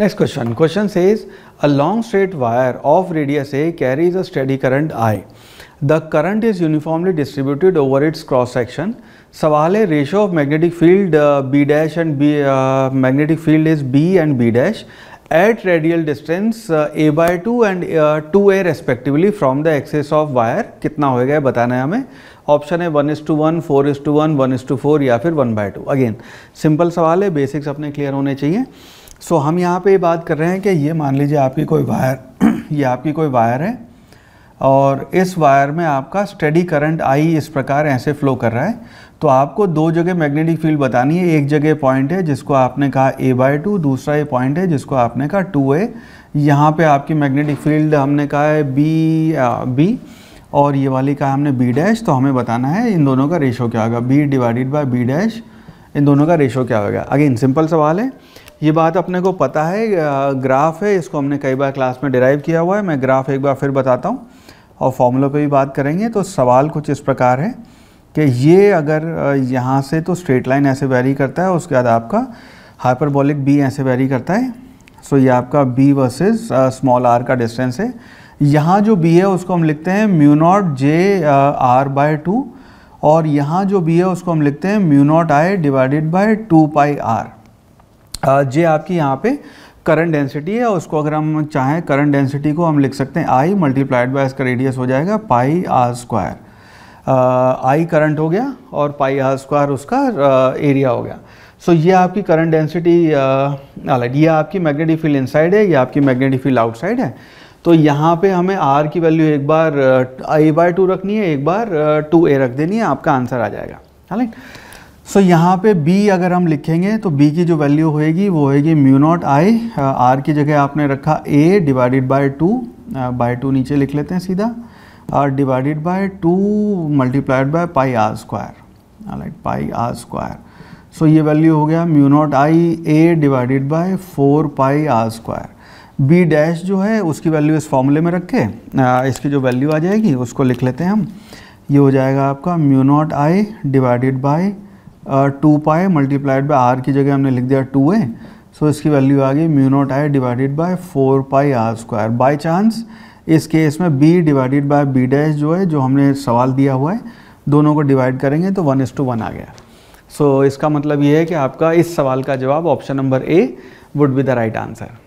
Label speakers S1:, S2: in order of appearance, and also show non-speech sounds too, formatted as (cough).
S1: next question question is a long straight wire of radius a carries a steady current I the current is uniformly distributed over its cross section सवाल है ratio of magnetic field B dash and B magnetic field is B and B dash at radial distance a by two and two a respectively from the axis of wire कितना होएगा बताना है हमें option है one is two one four is two one one is two four या फिर one by two again simple सवाल है बेसिक्स अपने क्लियर होने चाहिए सो हम यहाँ पे बात कर रहे हैं कि ये मान लीजिए आपकी कोई वायर (clears throat) ये आपकी कोई वायर है और इस वायर में आपका स्टडी करंट आई इस प्रकार ऐसे फ्लो कर रहा है तो आपको दो जगह मैग्नेटिक फील्ड बतानी है एक जगह पॉइंट है जिसको आपने कहा ए बाई टू दूसरा ये पॉइंट है जिसको आपने कहा टू ए यहाँ पर आपकी मैग्नेटिक फील्ड हमने कहा है बी बी और ये वाली कहा हमने बी डैश तो हमें बताना है इन दोनों का रेशो क्या होगा B divided by B dash इन दोनों का रेशो क्या होगा अगेन सिंपल सवाल है ये बात अपने को पता है ग्राफ है इसको हमने कई बार क्लास में डिराइव किया हुआ है मैं ग्राफ एक बार फिर बताता हूँ और फॉर्मूला पे भी बात करेंगे तो सवाल कुछ इस प्रकार है कि ये अगर यहाँ से तो स्ट्रेट लाइन ऐसे वैरी करता है उसके बाद आपका हाइपरबोलिक बी ऐसे वैरी करता है सो ये आपका बी वर्सेज स्मॉल आर का डिस्टेंस है यहाँ जो बी है उसको हम लिखते हैं mu naught J r by two और यहाँ जो बी है उसको हम लिखते हैं mu naught I divided by two pi r J आपकी यहाँ पे करंट डेंसिटी है उसको अगर हम चाहें करंट डेंसिटी को हम लिख सकते हैं आई मल्टीप्लाइड बाय इसका रेडियस हो जाएगा pi r square I current हो गया और पाई आर स्क्वायर उसका एरिया हो गया सो so, ये आपकी करंट डेंसिटी अलग ये आपकी मैग्नेटिक फील्ड इनसाइड है ये आपकी मैग्नेटिक फील्ड आउटसाइड है तो यहाँ पे हमें आर की वैल्यू एक बार आई बाय टू रखनी है एक बार टू ए रख देनी है आपका आंसर आ जाएगा है सो so, यहाँ पे b अगर हम लिखेंगे तो b की जो वैल्यू होएगी वो होएगी म्यू नॉट आई आर की जगह आपने रखा a divided by two by two नीचे लिख लेते हैं सीधा और divided by two multiplied by pi r square like pi r square so ये वैल्यू हो गया mu naught I a divided by four pi r square B dash जो है उसकी वैल्यू इस फॉर्मूले में रखे uh, इसकी जो वैल्यू आ जाएगी उसको लिख लेते हैं हम ये हो जाएगा आपका mu naught I divided by two pi multiplied by r की जगह हमने लिख दिया टू ए सो इसकी वैल्यू आ गई mu naught I divided by four pi r square by chance इस केस में B divided by B dash जो है जो हमने सवाल दिया हुआ है दोनों को डिवाइड करेंगे तो वन एस टू वन आ गया सो so, इसका मतलब ये है कि आपका इस सवाल का जवाब option number A would be the right answer